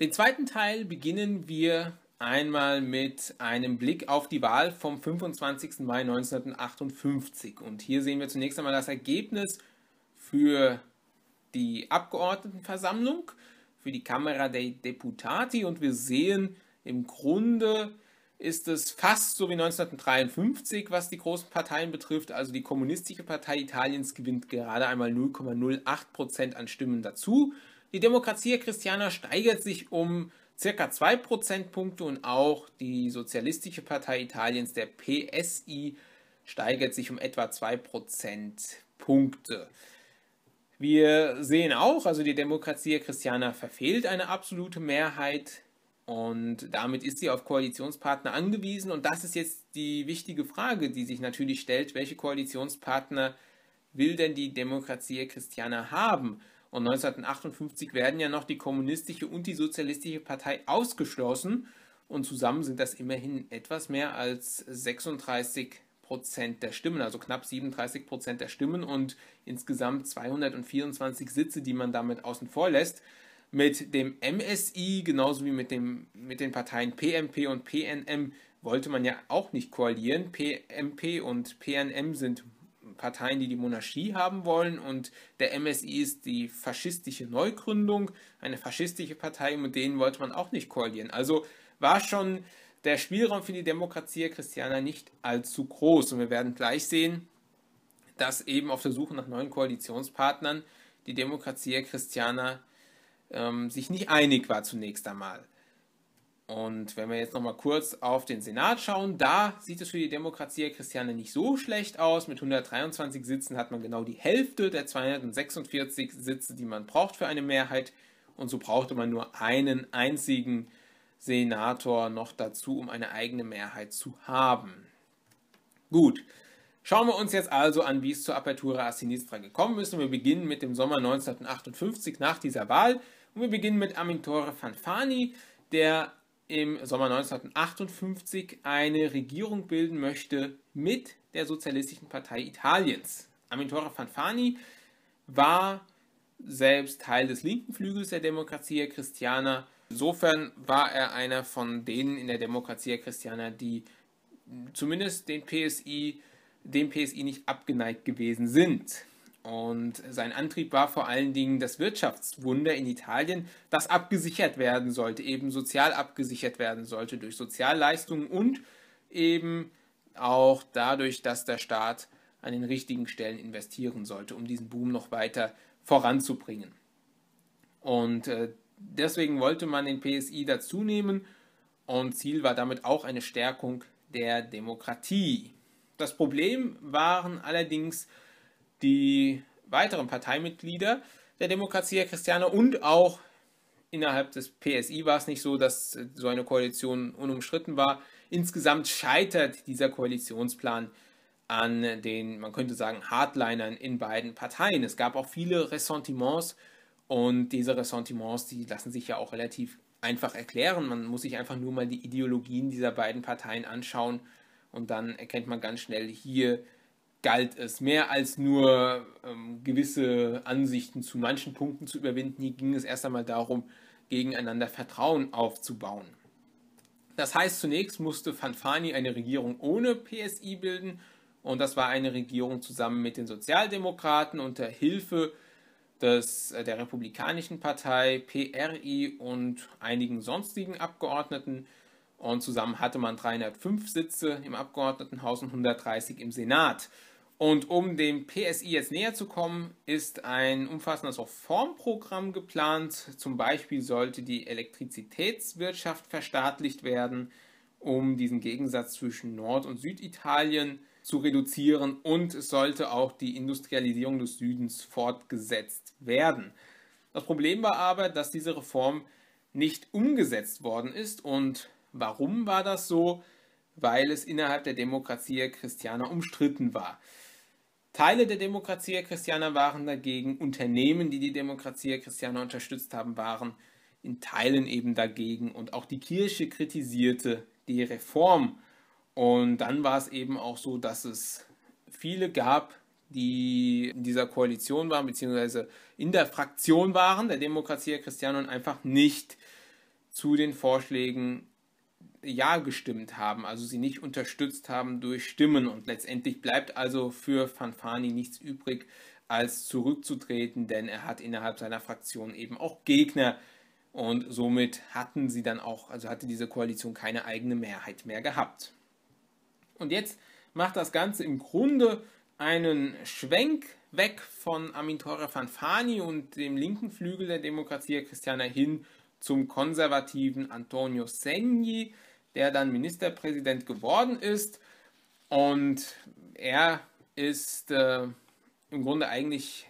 Den zweiten Teil beginnen wir einmal mit einem Blick auf die Wahl vom 25. Mai 1958. Und hier sehen wir zunächst einmal das Ergebnis für die Abgeordnetenversammlung, für die Kamera dei Deputati. Und wir sehen im Grunde ist es fast so wie 1953, was die großen Parteien betrifft. Also die Kommunistische Partei Italiens gewinnt gerade einmal 0,08 Prozent an Stimmen dazu. Die Demokratie Christiana steigert sich um circa 2 Prozentpunkte und auch die Sozialistische Partei Italiens, der PSI, steigert sich um etwa 2 Prozentpunkte. Wir sehen auch, also die Demokratie Christiana verfehlt eine absolute Mehrheit und damit ist sie auf Koalitionspartner angewiesen und das ist jetzt die wichtige Frage, die sich natürlich stellt, welche Koalitionspartner will denn die Demokratie Christiana haben? Und 1958 werden ja noch die kommunistische und die sozialistische Partei ausgeschlossen. Und zusammen sind das immerhin etwas mehr als 36 Prozent der Stimmen, also knapp 37 Prozent der Stimmen und insgesamt 224 Sitze, die man damit außen vor lässt. Mit dem MSI, genauso wie mit, dem, mit den Parteien PMP und PNM, wollte man ja auch nicht koalieren. PMP und PNM sind Parteien, die die Monarchie haben wollen und der MSI ist die faschistische Neugründung, eine faschistische Partei, mit denen wollte man auch nicht koalieren. Also war schon der Spielraum für die Demokratie Christianer nicht allzu groß und wir werden gleich sehen, dass eben auf der Suche nach neuen Koalitionspartnern die Demokratie Christiana ähm, sich nicht einig war zunächst einmal. Und wenn wir jetzt nochmal kurz auf den Senat schauen, da sieht es für die Demokratie Christiane nicht so schlecht aus. Mit 123 Sitzen hat man genau die Hälfte der 246 Sitze, die man braucht für eine Mehrheit. Und so brauchte man nur einen einzigen Senator noch dazu, um eine eigene Mehrheit zu haben. Gut, schauen wir uns jetzt also an, wie es zur Apertura a Sinistra gekommen ist. Und wir beginnen mit dem Sommer 1958 nach dieser Wahl. Und wir beginnen mit Amintore Fanfani, der im Sommer 1958 eine Regierung bilden möchte mit der Sozialistischen Partei Italiens. Amintore Fanfani war selbst Teil des linken Flügels der Demokratia Christiana. Insofern war er einer von denen in der Demokratia Christiana, die zumindest den PSI, dem PSI nicht abgeneigt gewesen sind. Und sein Antrieb war vor allen Dingen das Wirtschaftswunder in Italien, das abgesichert werden sollte, eben sozial abgesichert werden sollte durch Sozialleistungen und eben auch dadurch, dass der Staat an den richtigen Stellen investieren sollte, um diesen Boom noch weiter voranzubringen. Und äh, deswegen wollte man den PSI dazu nehmen und Ziel war damit auch eine Stärkung der Demokratie. Das Problem waren allerdings, die weiteren Parteimitglieder der Demokratia Christiana und auch innerhalb des PSI war es nicht so, dass so eine Koalition unumstritten war. Insgesamt scheitert dieser Koalitionsplan an den, man könnte sagen, Hardlinern in beiden Parteien. Es gab auch viele Ressentiments und diese Ressentiments, die lassen sich ja auch relativ einfach erklären. Man muss sich einfach nur mal die Ideologien dieser beiden Parteien anschauen und dann erkennt man ganz schnell, hier galt es mehr als nur ähm, gewisse Ansichten zu manchen Punkten zu überwinden. Hier ging es erst einmal darum, gegeneinander Vertrauen aufzubauen. Das heißt, zunächst musste Fanfani eine Regierung ohne PSI bilden und das war eine Regierung zusammen mit den Sozialdemokraten unter Hilfe des, äh, der Republikanischen Partei, PRI und einigen sonstigen Abgeordneten. Und zusammen hatte man 305 Sitze im Abgeordnetenhaus und 130 im Senat. Und um dem PSI jetzt näher zu kommen, ist ein umfassendes Reformprogramm geplant. Zum Beispiel sollte die Elektrizitätswirtschaft verstaatlicht werden, um diesen Gegensatz zwischen Nord- und Süditalien zu reduzieren. Und es sollte auch die Industrialisierung des Südens fortgesetzt werden. Das Problem war aber, dass diese Reform nicht umgesetzt worden ist. Und warum war das so? Weil es innerhalb der Demokratie Christianer umstritten war. Teile der Demokratia Christiana waren dagegen, Unternehmen, die die Demokratia Christiana unterstützt haben, waren in Teilen eben dagegen und auch die Kirche kritisierte die Reform. Und dann war es eben auch so, dass es viele gab, die in dieser Koalition waren, beziehungsweise in der Fraktion waren, der Demokratia Christiana und einfach nicht zu den Vorschlägen ja gestimmt haben, also sie nicht unterstützt haben durch Stimmen. Und letztendlich bleibt also für Fanfani nichts übrig, als zurückzutreten, denn er hat innerhalb seiner Fraktion eben auch Gegner. Und somit hatten sie dann auch, also hatte diese Koalition keine eigene Mehrheit mehr gehabt. Und jetzt macht das Ganze im Grunde einen Schwenk weg von Amintore Fanfani und dem linken Flügel der Demokratie Christiana hin zum konservativen Antonio Segni, der dann Ministerpräsident geworden ist. Und er ist äh, im Grunde eigentlich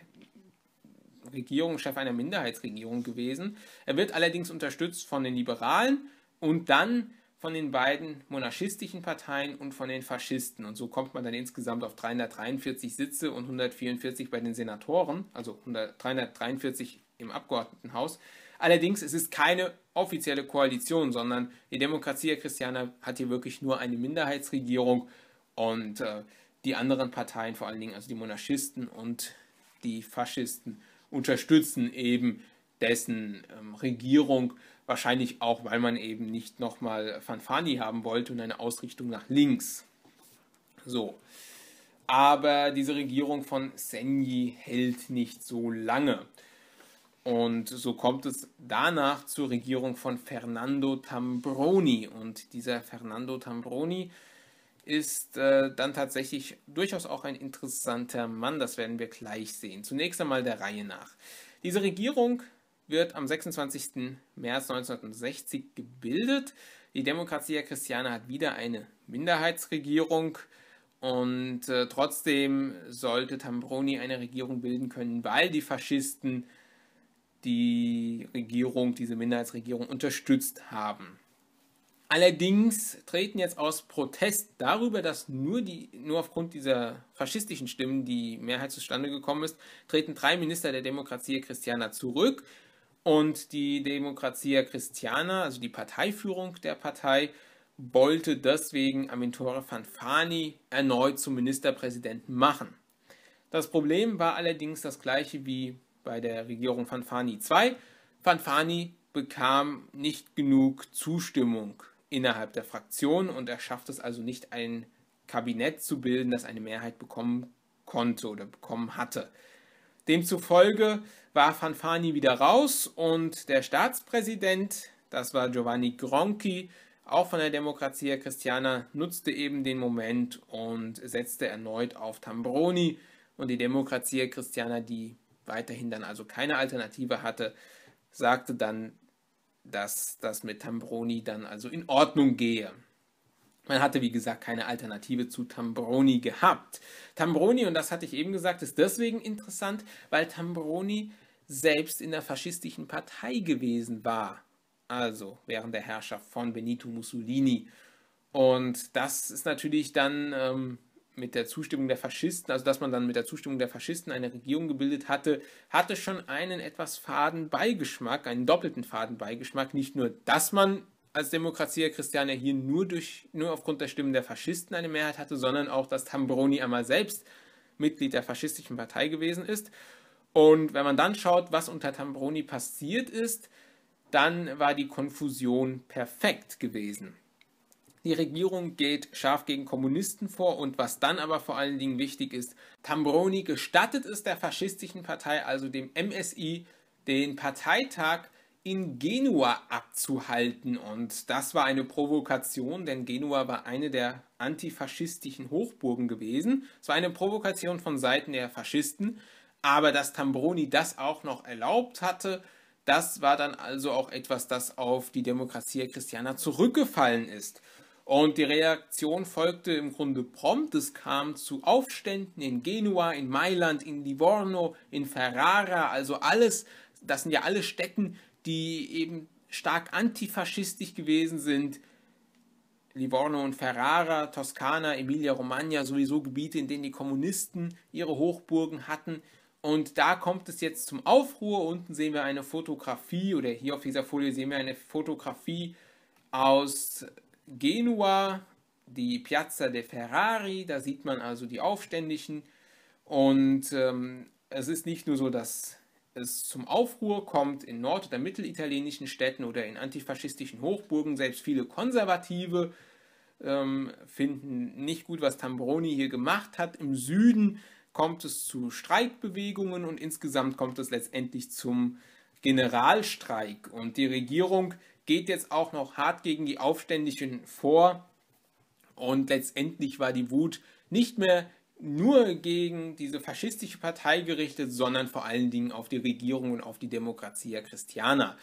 Regierungschef einer Minderheitsregierung gewesen. Er wird allerdings unterstützt von den Liberalen und dann von den beiden monarchistischen Parteien und von den Faschisten. Und so kommt man dann insgesamt auf 343 Sitze und 144 bei den Senatoren, also 343 im Abgeordnetenhaus. Allerdings, es ist keine offizielle Koalition, sondern die Demokratie Christiana hat hier wirklich nur eine Minderheitsregierung und äh, die anderen Parteien, vor allen Dingen also die Monarchisten und die Faschisten, unterstützen eben dessen ähm, Regierung, wahrscheinlich auch, weil man eben nicht nochmal Fanfani haben wollte und eine Ausrichtung nach links. So. Aber diese Regierung von Senji hält nicht so lange. Und so kommt es danach zur Regierung von Fernando Tambroni. Und dieser Fernando Tambroni ist äh, dann tatsächlich durchaus auch ein interessanter Mann. Das werden wir gleich sehen. Zunächst einmal der Reihe nach. Diese Regierung wird am 26. März 1960 gebildet. Die Demokratia Christiane hat wieder eine Minderheitsregierung. Und äh, trotzdem sollte Tambroni eine Regierung bilden können, weil die Faschisten die Regierung, diese Minderheitsregierung unterstützt haben. Allerdings treten jetzt aus Protest darüber, dass nur, die, nur aufgrund dieser faschistischen Stimmen die Mehrheit zustande gekommen ist, treten drei Minister der Demokratie Christiana zurück und die Demokratie Christiana, also die Parteiführung der Partei, wollte deswegen Amintore Fanfani erneut zum Ministerpräsidenten machen. Das Problem war allerdings das gleiche wie bei der Regierung Fanfani II. Fanfani bekam nicht genug Zustimmung innerhalb der Fraktion und er schaffte es also nicht, ein Kabinett zu bilden, das eine Mehrheit bekommen konnte oder bekommen hatte. Demzufolge war Fanfani wieder raus und der Staatspräsident, das war Giovanni Gronchi, auch von der Demokratia Christiana, nutzte eben den Moment und setzte erneut auf Tambroni und die Demokratia Christiana, die weiterhin dann also keine Alternative hatte, sagte dann, dass das mit Tambroni dann also in Ordnung gehe. Man hatte, wie gesagt, keine Alternative zu Tambroni gehabt. Tambroni, und das hatte ich eben gesagt, ist deswegen interessant, weil Tambroni selbst in der faschistischen Partei gewesen war. Also während der Herrschaft von Benito Mussolini. Und das ist natürlich dann ähm, mit der Zustimmung der Faschisten, also dass man dann mit der Zustimmung der Faschisten eine Regierung gebildet hatte, hatte schon einen etwas faden Beigeschmack, einen doppelten faden Beigeschmack. Nicht nur, dass man als Demokratie Christiane hier nur, durch, nur aufgrund der Stimmen der Faschisten eine Mehrheit hatte, sondern auch, dass Tambroni einmal selbst Mitglied der faschistischen Partei gewesen ist. Und wenn man dann schaut, was unter Tambroni passiert ist, dann war die Konfusion perfekt gewesen. Die Regierung geht scharf gegen Kommunisten vor und was dann aber vor allen Dingen wichtig ist, Tambroni gestattet es der faschistischen Partei, also dem MSI, den Parteitag in Genua abzuhalten. Und das war eine Provokation, denn Genua war eine der antifaschistischen Hochburgen gewesen. Es war eine Provokation von Seiten der Faschisten, aber dass Tambroni das auch noch erlaubt hatte, das war dann also auch etwas, das auf die Demokratie Christiana zurückgefallen ist. Und die Reaktion folgte im Grunde prompt. Es kam zu Aufständen in Genua, in Mailand, in Livorno, in Ferrara. Also alles, das sind ja alle Städten, die eben stark antifaschistisch gewesen sind. Livorno und Ferrara, Toskana, Emilia-Romagna, sowieso Gebiete, in denen die Kommunisten ihre Hochburgen hatten. Und da kommt es jetzt zum Aufruhr. Unten sehen wir eine Fotografie, oder hier auf dieser Folie sehen wir eine Fotografie aus Genua, die Piazza de Ferrari, da sieht man also die Aufständischen. Und ähm, es ist nicht nur so, dass es zum Aufruhr kommt in nord- oder mittelitalienischen Städten oder in antifaschistischen Hochburgen, selbst viele Konservative ähm, finden nicht gut, was Tambroni hier gemacht hat. Im Süden kommt es zu Streikbewegungen und insgesamt kommt es letztendlich zum Generalstreik. Und die Regierung geht jetzt auch noch hart gegen die Aufständischen vor. Und letztendlich war die Wut nicht mehr nur gegen diese faschistische Partei gerichtet, sondern vor allen Dingen auf die Regierung und auf die Demokratia Christiana.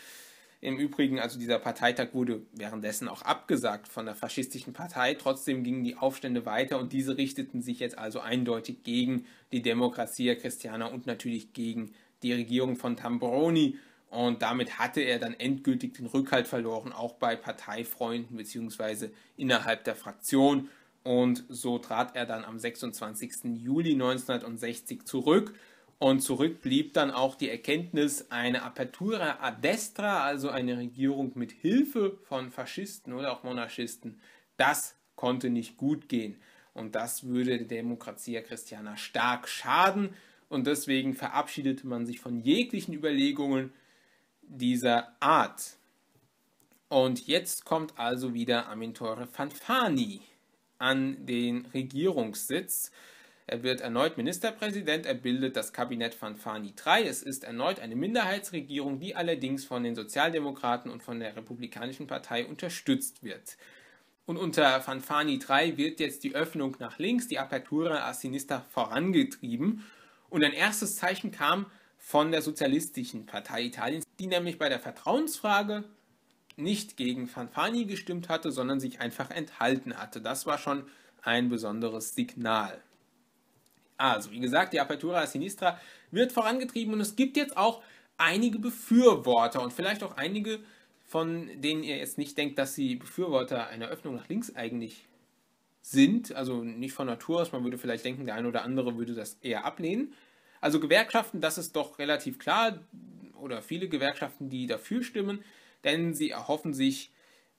Im Übrigen, also dieser Parteitag wurde währenddessen auch abgesagt von der faschistischen Partei. Trotzdem gingen die Aufstände weiter und diese richteten sich jetzt also eindeutig gegen die Demokratia Christiana und natürlich gegen die Regierung von Tambroni. Und damit hatte er dann endgültig den Rückhalt verloren, auch bei Parteifreunden bzw. innerhalb der Fraktion. Und so trat er dann am 26. Juli 1960 zurück. Und zurück blieb dann auch die Erkenntnis, eine Apertura a destra, also eine Regierung mit Hilfe von Faschisten oder auch Monarchisten, das konnte nicht gut gehen. Und das würde der Demokratia Christiana stark schaden. Und deswegen verabschiedete man sich von jeglichen Überlegungen, dieser Art. Und jetzt kommt also wieder Amintore Fanfani an den Regierungssitz. Er wird erneut Ministerpräsident, er bildet das Kabinett Fanfani III. Es ist erneut eine Minderheitsregierung, die allerdings von den Sozialdemokraten und von der Republikanischen Partei unterstützt wird. Und unter Fanfani III wird jetzt die Öffnung nach links, die Apertura a Sinistra vorangetrieben. Und ein erstes Zeichen kam von der Sozialistischen Partei Italiens, die nämlich bei der Vertrauensfrage nicht gegen Fanfani gestimmt hatte, sondern sich einfach enthalten hatte. Das war schon ein besonderes Signal. Also, wie gesagt, die Apertura Sinistra wird vorangetrieben und es gibt jetzt auch einige Befürworter und vielleicht auch einige, von denen ihr jetzt nicht denkt, dass sie Befürworter einer Öffnung nach links eigentlich sind. Also nicht von Natur aus, man würde vielleicht denken, der eine oder andere würde das eher ablehnen. Also Gewerkschaften, das ist doch relativ klar, oder viele Gewerkschaften, die dafür stimmen, denn sie erhoffen sich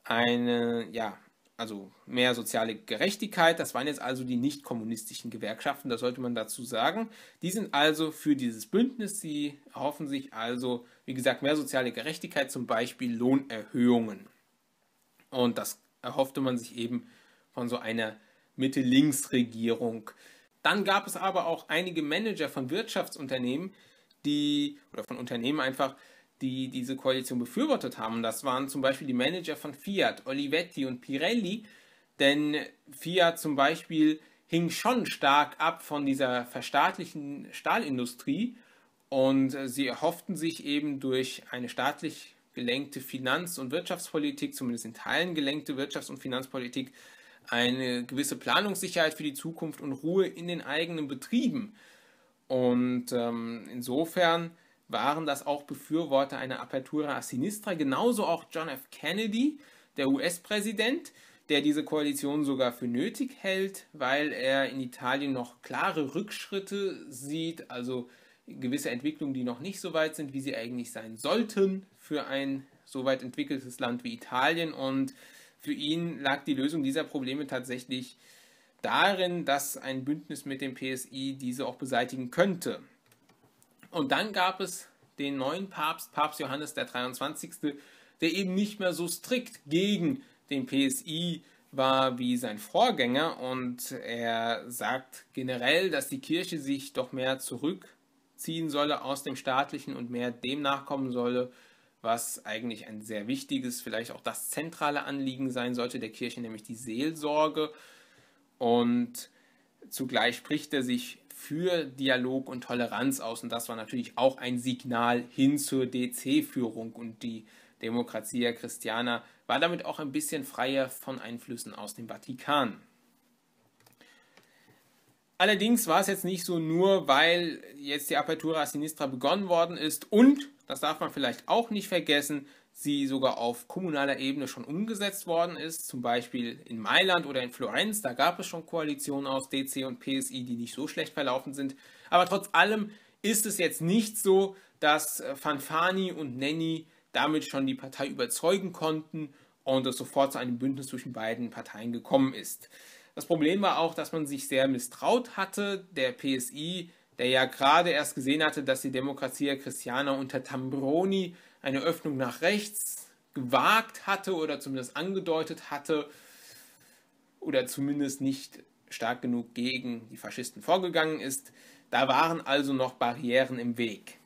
eine, ja, also mehr soziale Gerechtigkeit. Das waren jetzt also die nicht kommunistischen Gewerkschaften, das sollte man dazu sagen. Die sind also für dieses Bündnis, sie erhoffen sich also, wie gesagt, mehr soziale Gerechtigkeit, zum Beispiel Lohnerhöhungen. Und das erhoffte man sich eben von so einer Mitte-Links-Regierung. Dann gab es aber auch einige Manager von Wirtschaftsunternehmen, die, oder von Unternehmen einfach, die diese Koalition befürwortet haben. Das waren zum Beispiel die Manager von Fiat, Olivetti und Pirelli, denn Fiat zum Beispiel hing schon stark ab von dieser verstaatlichen Stahlindustrie und äh, sie erhofften sich eben durch eine staatlich gelenkte Finanz- und Wirtschaftspolitik, zumindest in Teilen gelenkte Wirtschafts- und Finanzpolitik, eine gewisse Planungssicherheit für die Zukunft und Ruhe in den eigenen Betrieben. Und ähm, insofern waren das auch Befürworter einer Apertura a Sinistra, genauso auch John F. Kennedy, der US-Präsident, der diese Koalition sogar für nötig hält, weil er in Italien noch klare Rückschritte sieht, also gewisse Entwicklungen, die noch nicht so weit sind, wie sie eigentlich sein sollten für ein so weit entwickeltes Land wie Italien. Und für ihn lag die Lösung dieser Probleme tatsächlich darin, dass ein Bündnis mit dem PSI diese auch beseitigen könnte. Und dann gab es den neuen Papst, Papst Johannes der 23., der eben nicht mehr so strikt gegen den PSI war wie sein Vorgänger und er sagt generell, dass die Kirche sich doch mehr zurückziehen solle aus dem staatlichen und mehr dem nachkommen solle, was eigentlich ein sehr wichtiges, vielleicht auch das zentrale Anliegen sein sollte der Kirche, nämlich die Seelsorge. Und zugleich spricht er sich für Dialog und Toleranz aus. Und das war natürlich auch ein Signal hin zur DC-Führung. Und die Demokratia Christiana war damit auch ein bisschen freier von Einflüssen aus dem Vatikan. Allerdings war es jetzt nicht so nur, weil jetzt die Apertura Sinistra begonnen worden ist und, das darf man vielleicht auch nicht vergessen, sie sogar auf kommunaler Ebene schon umgesetzt worden ist, zum Beispiel in Mailand oder in Florenz. Da gab es schon Koalitionen aus DC und PSI, die nicht so schlecht verlaufen sind. Aber trotz allem ist es jetzt nicht so, dass äh, Fanfani und Nenni damit schon die Partei überzeugen konnten und es sofort zu einem Bündnis zwischen beiden Parteien gekommen ist. Das Problem war auch, dass man sich sehr misstraut hatte. Der PSI, der ja gerade erst gesehen hatte, dass die Demokratia Christiana unter Tambroni eine Öffnung nach rechts gewagt hatte oder zumindest angedeutet hatte oder zumindest nicht stark genug gegen die Faschisten vorgegangen ist. Da waren also noch Barrieren im Weg.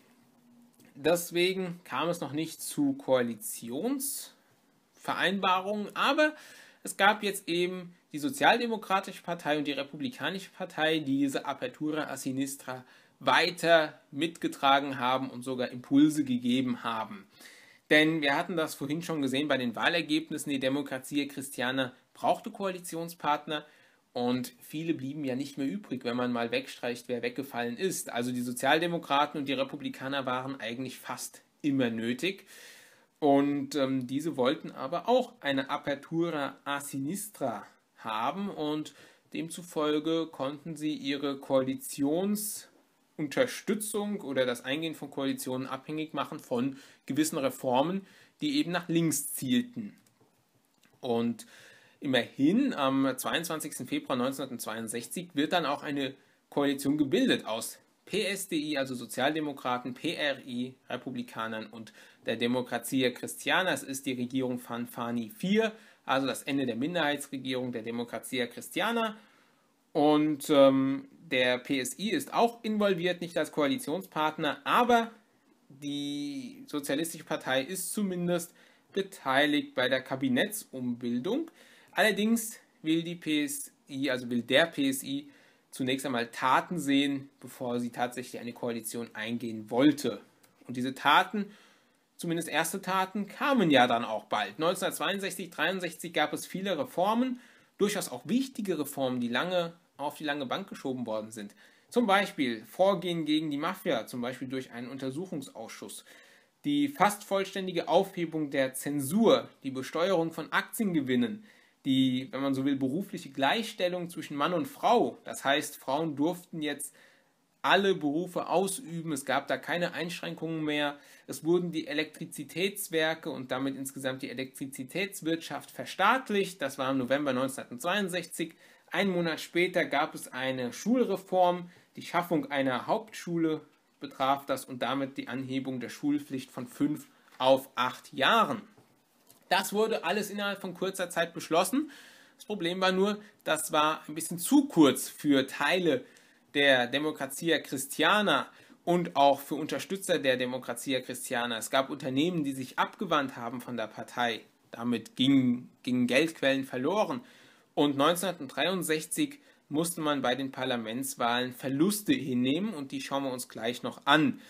Deswegen kam es noch nicht zu Koalitionsvereinbarungen, aber es gab jetzt eben die Sozialdemokratische Partei und die Republikanische Partei, die diese Apertura a Sinistra weiter mitgetragen haben und sogar Impulse gegeben haben. Denn wir hatten das vorhin schon gesehen bei den Wahlergebnissen, die Demokratie Christiana brauchte Koalitionspartner und viele blieben ja nicht mehr übrig, wenn man mal wegstreicht, wer weggefallen ist. Also die Sozialdemokraten und die Republikaner waren eigentlich fast immer nötig. Und ähm, diese wollten aber auch eine Apertura a sinistra haben und demzufolge konnten sie ihre Koalitionsunterstützung oder das Eingehen von Koalitionen abhängig machen von gewissen Reformen, die eben nach links zielten. Und immerhin am 22. Februar 1962 wird dann auch eine Koalition gebildet aus PSDI, also Sozialdemokraten, PRI, Republikanern und der Demokratie Christiana. Es ist die Regierung von Fani 4, also das Ende der Minderheitsregierung der Demokratie Christiana. Und ähm, der PSI ist auch involviert, nicht als Koalitionspartner, aber die Sozialistische Partei ist zumindest beteiligt bei der Kabinettsumbildung. Allerdings will die PSI, also will der PSI, zunächst einmal Taten sehen, bevor sie tatsächlich eine Koalition eingehen wollte. Und diese Taten, zumindest erste Taten, kamen ja dann auch bald. 1962, 63 gab es viele Reformen, durchaus auch wichtige Reformen, die lange auf die lange Bank geschoben worden sind. Zum Beispiel Vorgehen gegen die Mafia, zum Beispiel durch einen Untersuchungsausschuss. Die fast vollständige Aufhebung der Zensur, die Besteuerung von Aktiengewinnen, die, wenn man so will, berufliche Gleichstellung zwischen Mann und Frau. Das heißt, Frauen durften jetzt alle Berufe ausüben, es gab da keine Einschränkungen mehr, es wurden die Elektrizitätswerke und damit insgesamt die Elektrizitätswirtschaft verstaatlicht, das war im November 1962. Einen Monat später gab es eine Schulreform, die Schaffung einer Hauptschule betraf das und damit die Anhebung der Schulpflicht von fünf auf acht Jahren. Das wurde alles innerhalb von kurzer Zeit beschlossen. Das Problem war nur, das war ein bisschen zu kurz für Teile der Demokratia Christiana und auch für Unterstützer der Demokratia Christiana. Es gab Unternehmen, die sich abgewandt haben von der Partei. Damit gingen, gingen Geldquellen verloren. Und 1963 musste man bei den Parlamentswahlen Verluste hinnehmen und die schauen wir uns gleich noch an.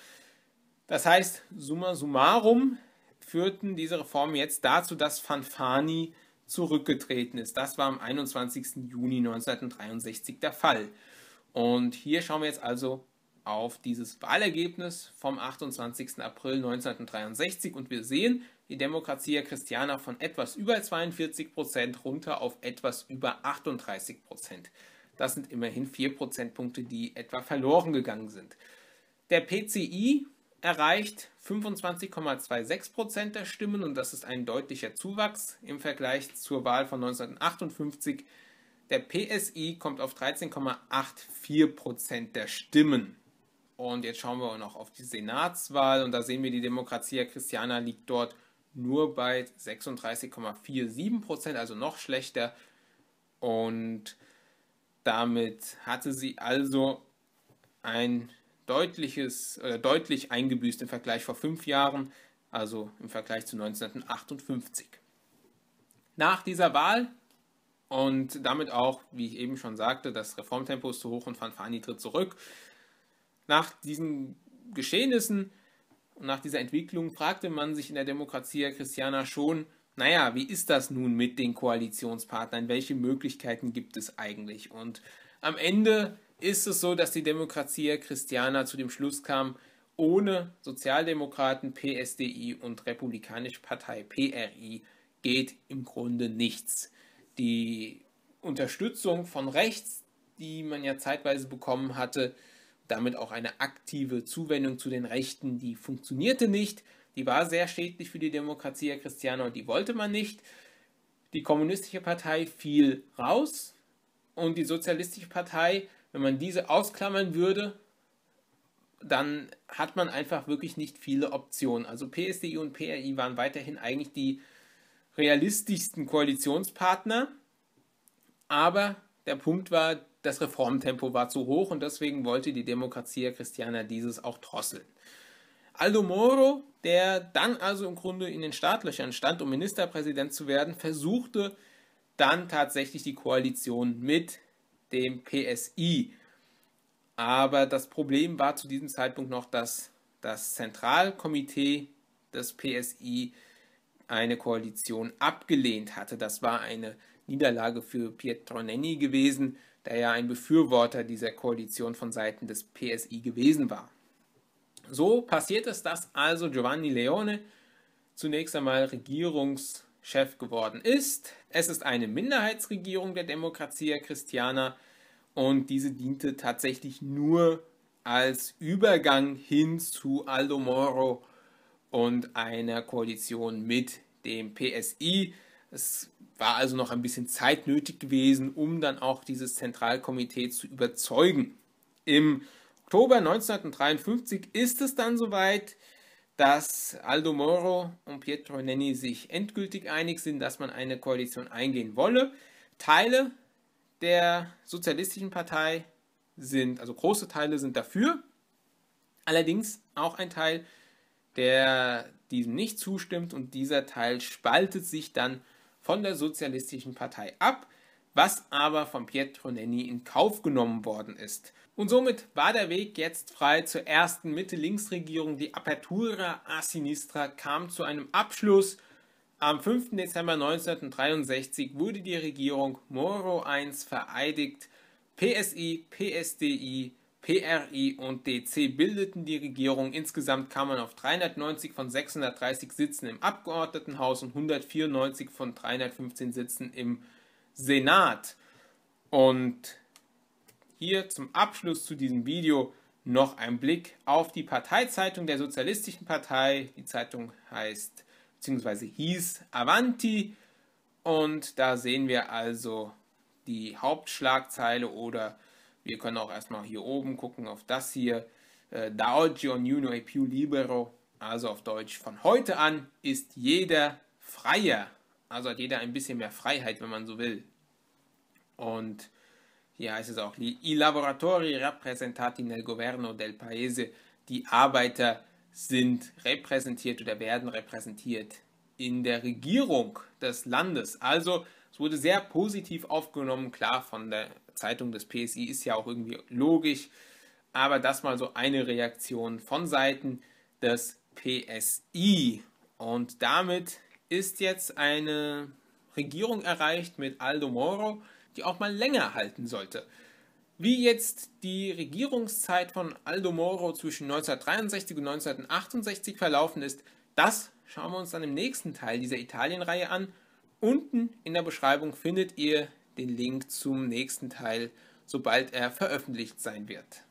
Das heißt, summa summarum, führten diese Reformen jetzt dazu, dass Fanfani zurückgetreten ist. Das war am 21. Juni 1963 der Fall. Und hier schauen wir jetzt also auf dieses Wahlergebnis vom 28. April 1963 und wir sehen, die Demokratie Christiana von etwas über 42 Prozent runter auf etwas über 38 Prozent. Das sind immerhin 4 Prozentpunkte, die etwa verloren gegangen sind. Der PCI, erreicht 25,26 Prozent der Stimmen und das ist ein deutlicher Zuwachs im Vergleich zur Wahl von 1958. Der PSI kommt auf 13,84 Prozent der Stimmen. Und jetzt schauen wir auch noch auf die Senatswahl und da sehen wir, die Demokratia Christiana liegt dort nur bei 36,47 Prozent, also noch schlechter. Und damit hatte sie also ein deutliches, äh, deutlich eingebüßt im Vergleich vor fünf Jahren, also im Vergleich zu 1958. Nach dieser Wahl und damit auch, wie ich eben schon sagte, das Reformtempo ist zu hoch und Fanfani tritt zurück. Nach diesen Geschehnissen und nach dieser Entwicklung fragte man sich in der Demokratie Christiana schon, naja, wie ist das nun mit den Koalitionspartnern? Welche Möglichkeiten gibt es eigentlich? Und am Ende ist es so, dass die Demokratia Christiana zu dem Schluss kam, ohne Sozialdemokraten, PSDI und Republikanische Partei PRI geht im Grunde nichts. Die Unterstützung von rechts, die man ja zeitweise bekommen hatte, damit auch eine aktive Zuwendung zu den Rechten, die funktionierte nicht, die war sehr schädlich für die Demokratia Christiana und die wollte man nicht. Die kommunistische Partei fiel raus und die sozialistische Partei wenn man diese ausklammern würde, dann hat man einfach wirklich nicht viele Optionen. Also PSDI und PRI waren weiterhin eigentlich die realistischsten Koalitionspartner, aber der Punkt war, das Reformtempo war zu hoch und deswegen wollte die Demokratia Christiana dieses auch drosseln. Aldo Moro, der dann also im Grunde in den Startlöchern stand, um Ministerpräsident zu werden, versuchte dann tatsächlich die Koalition mit dem PSI. Aber das Problem war zu diesem Zeitpunkt noch, dass das Zentralkomitee des PSI eine Koalition abgelehnt hatte. Das war eine Niederlage für Pietro Nenni gewesen, der ja ein Befürworter dieser Koalition von Seiten des PSI gewesen war. So passiert es, dass also Giovanni Leone zunächst einmal Regierungs Chef geworden ist. Es ist eine Minderheitsregierung der Demokratia Christiana und diese diente tatsächlich nur als Übergang hin zu Aldo Moro und einer Koalition mit dem PSI. Es war also noch ein bisschen Zeit nötig gewesen, um dann auch dieses Zentralkomitee zu überzeugen. Im Oktober 1953 ist es dann soweit dass Aldo Moro und Pietro Nenni sich endgültig einig sind, dass man eine Koalition eingehen wolle. Teile der Sozialistischen Partei sind, also große Teile sind dafür, allerdings auch ein Teil, der diesem nicht zustimmt und dieser Teil spaltet sich dann von der Sozialistischen Partei ab, was aber von Pietro Nenni in Kauf genommen worden ist. Und somit war der Weg jetzt frei zur ersten Mitte-Links-Regierung. Die Apertura a Sinistra kam zu einem Abschluss. Am 5. Dezember 1963 wurde die Regierung Moro I vereidigt. PSI, PSDI, PRI und DC bildeten die Regierung. Insgesamt kam man auf 390 von 630 Sitzen im Abgeordnetenhaus und 194 von 315 Sitzen im Senat. Und hier zum Abschluss zu diesem Video noch ein Blick auf die Parteizeitung der Sozialistischen Partei. Die Zeitung heißt bzw. hieß Avanti und da sehen wir also die Hauptschlagzeile oder wir können auch erstmal hier oben gucken auf das hier. Äh, da oggi ognuno e più libero, also auf Deutsch, von heute an ist jeder freier. Also hat jeder ein bisschen mehr Freiheit, wenn man so will. Und hier heißt es auch, i lavoratori rappresentati nel governo del paese, die Arbeiter sind repräsentiert oder werden repräsentiert in der Regierung des Landes. Also es wurde sehr positiv aufgenommen, klar von der Zeitung des PSI ist ja auch irgendwie logisch, aber das mal so eine Reaktion von Seiten des PSI. Und damit ist jetzt eine Regierung erreicht mit Aldo Moro, die auch mal länger halten sollte. Wie jetzt die Regierungszeit von Aldo Moro zwischen 1963 und 1968 verlaufen ist, das schauen wir uns dann im nächsten Teil dieser Italien-Reihe an. Unten in der Beschreibung findet ihr den Link zum nächsten Teil, sobald er veröffentlicht sein wird.